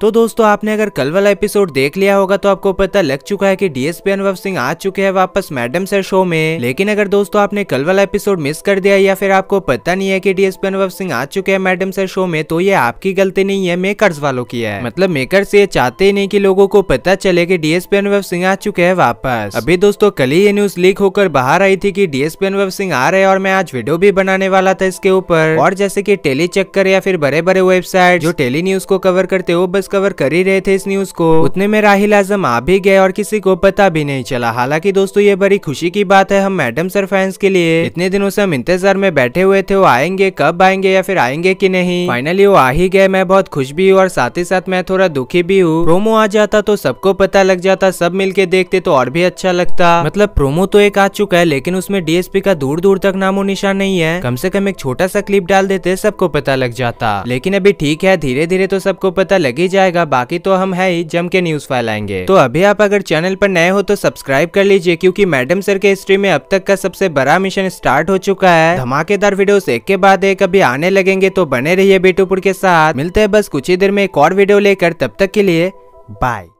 तो दोस्तों आपने अगर कल वाला एपिसोड देख लिया होगा तो आपको पता लग चुका है कि डीएसपी अनुभव सिंह आ चुके हैं वापस मैडम से शो में लेकिन अगर दोस्तों आपने कल वाला एपिसोड मिस कर दिया या फिर आपको पता नहीं है कि डीएसपी अनुभव सिंह आ चुके हैं मैडम से शो में तो ये आपकी गलती नहीं है मेकर्स वालों की है मतलब मेकर्स ये चाहते ही नहीं की लोगो को पता चले की डीएसपी अनुभव सिंह आ चुके हैं वापस अभी दोस्तों कल ही ये न्यूज लीक होकर बाहर आई थी की डीएसपी अनुभव सिंह आ रहे और मैं आज वीडियो भी बनाने वाला था इसके ऊपर और जैसे की टेली चक्कर या फिर बड़े बड़े वेबसाइट जो टेली न्यूज को कवर करते हो बस कवर कर ही रहे थे इस न्यूज को उतने में राहिल आजम आ भी गए और किसी को पता भी नहीं चला हालांकि दोस्तों ये बड़ी खुशी की बात है हम मैडम सर फैंस के लिए इतने दिनों से हम इंतजार में बैठे हुए थे वो आएंगे कब आएंगे या फिर आएंगे की नहीं फाइनली वो आ ही गए मैं बहुत खुश भी हूँ और साथ ही साथ मैं थोड़ा दुखी भी हूँ प्रोमो आ जाता तो सबको पता लग जाता सब मिल देखते तो और भी अच्छा लगता मतलब प्रोमो तो एक आ चुका है लेकिन उसमें डीएसपी का दूर दूर तक नामो निशान नहीं है कम से कम एक छोटा सा क्लिप डाल देते सबको पता लग जाता लेकिन अभी ठीक है धीरे धीरे तो सबको पता लग ही जाता जाएगा बाकी तो हम है ही जम के न्यूज फैलाएंगे तो अभी आप अगर चैनल पर नए हो तो सब्सक्राइब कर लीजिए क्यूँकी मैडम सर के हिस्ट्री में अब तक का सबसे बड़ा मिशन स्टार्ट हो चुका है धमाकेदार वीडियो एक के बाद एक अभी आने लगेंगे तो बने रहिए बेटूपुर के साथ मिलते हैं बस कुछ ही देर में एक और वीडियो लेकर तब तक के लिए बाय